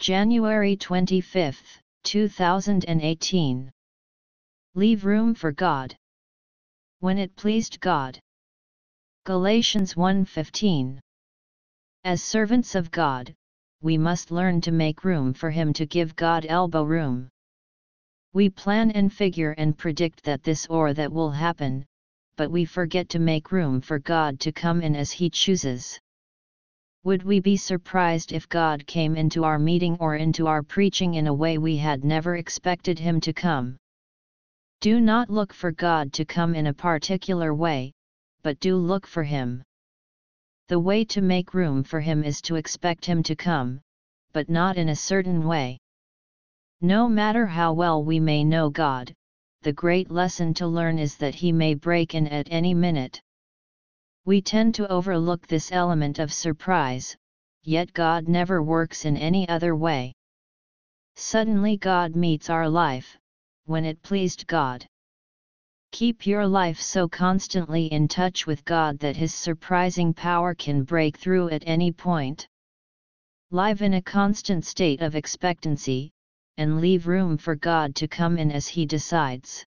January 25, 2018. Leave room for God. When it pleased God. Galatians 1:15. As servants of God, we must learn to make room for him to give God elbow room. We plan and figure and predict that this or that will happen, but we forget to make room for God to come in as he chooses. Would we be surprised if God came into our meeting or into our preaching in a way we had never expected Him to come? Do not look for God to come in a particular way, but do look for Him. The way to make room for Him is to expect Him to come, but not in a certain way. No matter how well we may know God, the great lesson to learn is that He may break in at any minute. We tend to overlook this element of surprise, yet God never works in any other way. Suddenly God meets our life, when it pleased God. Keep your life so constantly in touch with God that His surprising power can break through at any point. Live in a constant state of expectancy, and leave room for God to come in as He decides.